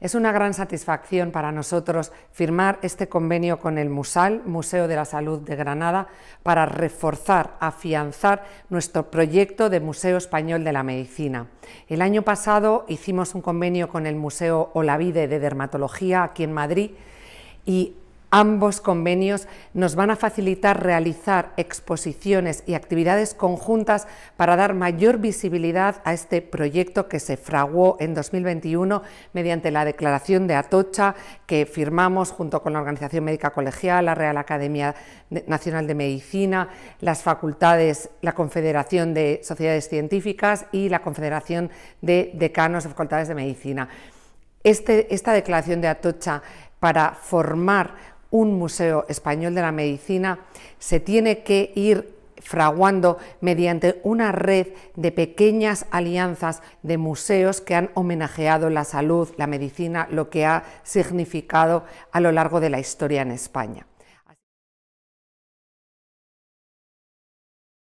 Es una gran satisfacción para nosotros firmar este convenio con el MUSAL, Museo de la Salud de Granada, para reforzar, afianzar nuestro proyecto de Museo Español de la Medicina. El año pasado hicimos un convenio con el Museo Olavide de Dermatología aquí en Madrid y Ambos convenios nos van a facilitar realizar exposiciones y actividades conjuntas para dar mayor visibilidad a este proyecto que se fraguó en 2021 mediante la declaración de Atocha que firmamos junto con la Organización Médica Colegial, la Real Academia Nacional de Medicina, las facultades, la Confederación de Sociedades Científicas y la Confederación de Decanos de Facultades de Medicina. Este, esta declaración de Atocha para formar un Museo Español de la Medicina se tiene que ir fraguando mediante una red de pequeñas alianzas de museos que han homenajeado la salud, la medicina, lo que ha significado a lo largo de la historia en España.